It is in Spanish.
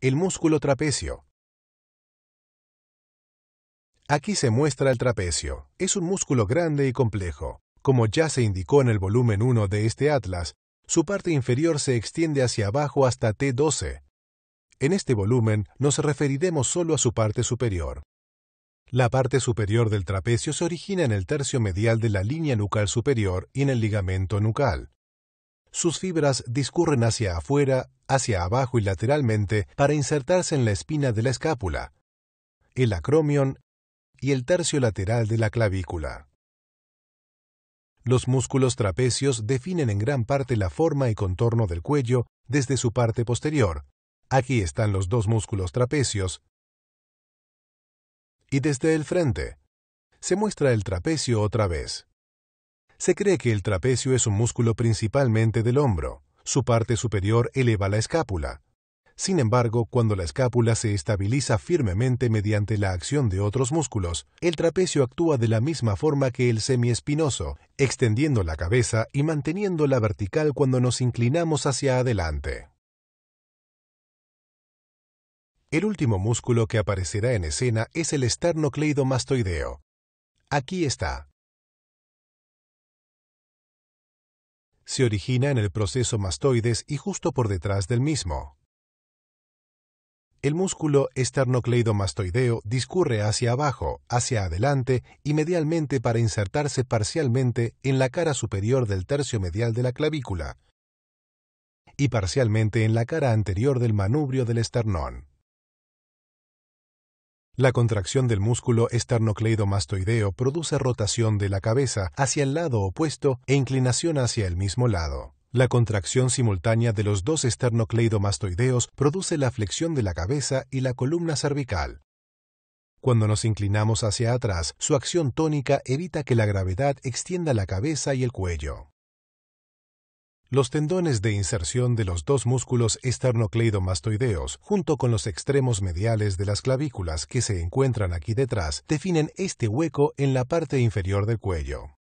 el músculo trapecio. Aquí se muestra el trapecio. Es un músculo grande y complejo. Como ya se indicó en el volumen 1 de este atlas, su parte inferior se extiende hacia abajo hasta T12. En este volumen nos referiremos solo a su parte superior. La parte superior del trapecio se origina en el tercio medial de la línea nucal superior y en el ligamento nucal. Sus fibras discurren hacia afuera, hacia abajo y lateralmente para insertarse en la espina de la escápula, el acromion y el tercio lateral de la clavícula. Los músculos trapecios definen en gran parte la forma y contorno del cuello desde su parte posterior. Aquí están los dos músculos trapecios. Y desde el frente. Se muestra el trapecio otra vez. Se cree que el trapecio es un músculo principalmente del hombro. Su parte superior eleva la escápula. Sin embargo, cuando la escápula se estabiliza firmemente mediante la acción de otros músculos, el trapecio actúa de la misma forma que el semiespinoso, extendiendo la cabeza y manteniendo la vertical cuando nos inclinamos hacia adelante. El último músculo que aparecerá en escena es el esternocleidomastoideo. Aquí está, se origina en el proceso mastoides y justo por detrás del mismo. El músculo esternocleidomastoideo discurre hacia abajo, hacia adelante y medialmente para insertarse parcialmente en la cara superior del tercio medial de la clavícula y parcialmente en la cara anterior del manubrio del esternón. La contracción del músculo esternocleidomastoideo produce rotación de la cabeza hacia el lado opuesto e inclinación hacia el mismo lado. La contracción simultánea de los dos esternocleidomastoideos produce la flexión de la cabeza y la columna cervical. Cuando nos inclinamos hacia atrás, su acción tónica evita que la gravedad extienda la cabeza y el cuello. Los tendones de inserción de los dos músculos esternocleidomastoideos, junto con los extremos mediales de las clavículas que se encuentran aquí detrás, definen este hueco en la parte inferior del cuello.